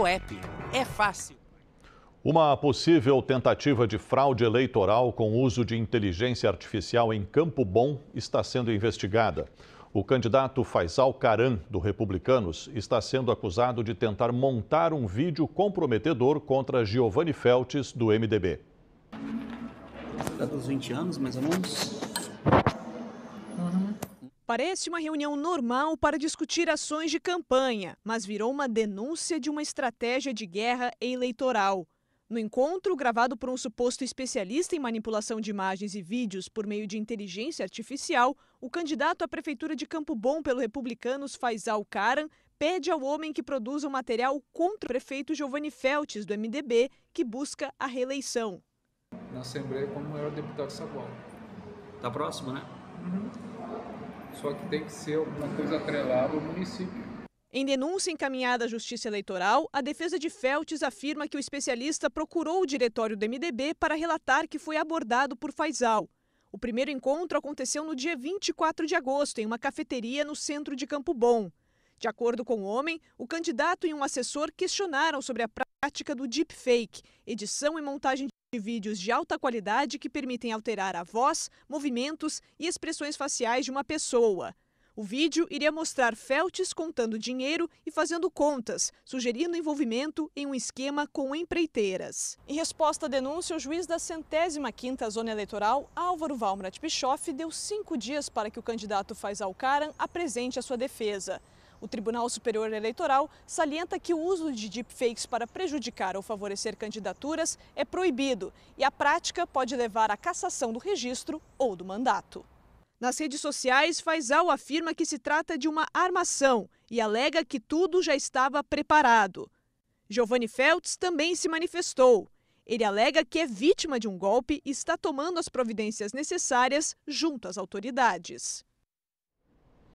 no app. É fácil. Uma possível tentativa de fraude eleitoral com uso de inteligência artificial em Campo Bom está sendo investigada. O candidato Faisal Caran, do Republicanos, está sendo acusado de tentar montar um vídeo comprometedor contra Giovanni Feltes, do MDB. Dá uns 20 anos, mais ou menos. Parece uma reunião normal para discutir ações de campanha, mas virou uma denúncia de uma estratégia de guerra eleitoral. No encontro, gravado por um suposto especialista em manipulação de imagens e vídeos por meio de inteligência artificial, o candidato à Prefeitura de Campo Bom pelo Republicanos, Faisal Karan, pede ao homem que produza o um material contra o prefeito Giovanni Feltes, do MDB, que busca a reeleição. Na Assembleia, como era o deputado Sabola. Está tá próximo, né? Uhum só que tem que ser alguma coisa atrelada ao município. Em denúncia encaminhada à Justiça Eleitoral, a defesa de Feltes afirma que o especialista procurou o diretório do MDB para relatar que foi abordado por Faisal. O primeiro encontro aconteceu no dia 24 de agosto, em uma cafeteria no centro de Campo Bom. De acordo com o homem, o candidato e um assessor questionaram sobre a prática prática do deepfake, edição e montagem de vídeos de alta qualidade que permitem alterar a voz, movimentos e expressões faciais de uma pessoa. O vídeo iria mostrar Feltes contando dinheiro e fazendo contas, sugerindo envolvimento em um esquema com empreiteiras. Em resposta à denúncia, o juiz da centésima quinta zona eleitoral, Álvaro Valmrat Bischoff, deu cinco dias para que o candidato Faisal Karan apresente a sua defesa. O Tribunal Superior Eleitoral salienta que o uso de deepfakes para prejudicar ou favorecer candidaturas é proibido e a prática pode levar à cassação do registro ou do mandato. Nas redes sociais, Faisal afirma que se trata de uma armação e alega que tudo já estava preparado. Giovanni Feltz também se manifestou. Ele alega que é vítima de um golpe e está tomando as providências necessárias junto às autoridades.